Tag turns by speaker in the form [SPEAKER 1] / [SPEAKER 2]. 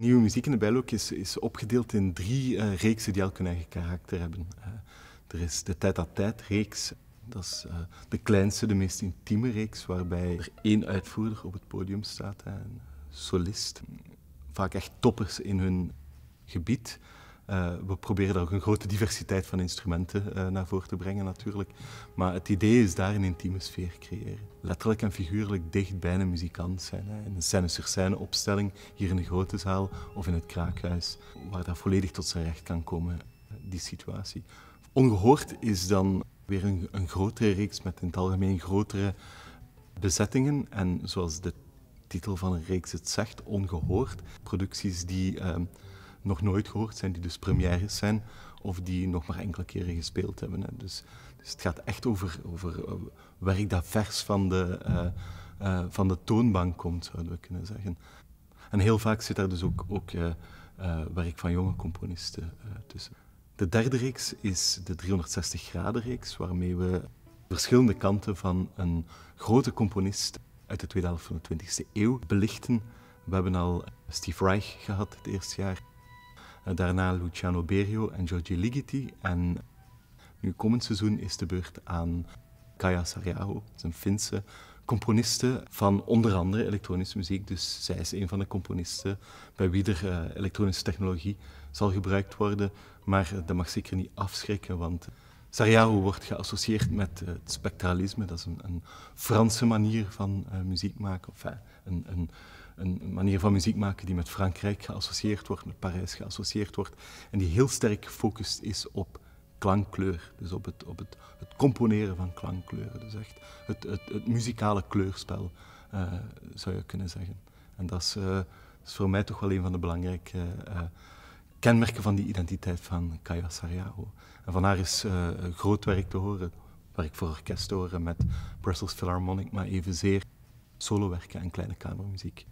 [SPEAKER 1] Nieuwe muziek in de Bijlok is, is opgedeeld in drie uh, reeksen die elk hun eigen karakter hebben. Eh, er is de tijd à tijd reeks. Dat is eh, de kleinste, de meest intieme reeks, waarbij er één uitvoerder op het podium staat, een solist. Vaak echt toppers in hun gebied. Eh, we proberen daar ook een grote diversiteit van instrumenten eh, naar voren te brengen natuurlijk. Maar het idee is daar een intieme sfeer creëren. Letterlijk en figuurlijk dicht bij een muzikant zijn. Hè. In een scène sur opstelling hier in de grote zaal of in het kraakhuis. Waar dat volledig tot zijn recht kan komen, eh, die situatie. Ongehoord is dan weer een, een grotere reeks met in het algemeen grotere bezettingen. En zoals de titel van een reeks het zegt, ongehoord. Producties die... Ehm, nog nooit gehoord zijn, die dus premières zijn of die nog maar enkele keren gespeeld hebben. Hè. Dus, dus, het gaat echt over, over eh, werk dat vers van de, eh, eh, van de toonbank komt, zouden we kunnen zeggen. En heel vaak zit daar dus ook, ook werk van jonge componisten tussen. De derde reeks is de 360 graden reeks, waarmee we verschillende kanten van een grote componist uit de tweede helft van de 20e eeuw belichten. We hebben al Steve Reich gehad het eerste jaar, eh, daarna Luciano Berio en Giorgi Ligeti. En nu komend seizoen is de beurt aan Kaya Sarjao, een Finse componiste van onder andere elektronische muziek. Dus zij is een van de componisten bij wie er eh, elektronische technologie zal gebruikt worden. Maar eh, dat mag zeker niet afschrikken, want Sariao wordt geassocieerd met eh, het spectralisme, dat is een, een Franse manier van eh, muziek maken, of eh, een, een, een, manier van muziek maken die met Frankrijk geassocieerd wordt, met Parijs geassocieerd wordt, en die heel sterk gefocust is op klankkleur, dus op het, op het, het componeren van klankkleuren, dus echt het, het, het muzikale kleurspel, zou je kunnen zeggen. En dat is, dat is, voor mij toch wel een van de belangrijke kenmerken van die identiteit van Kaya Sarriaho. En van haar is uh, groot werk te horen, werk voor orkest te horen met Brussels Philharmonic, maar evenzeer solowerken en kleine kamermuziek.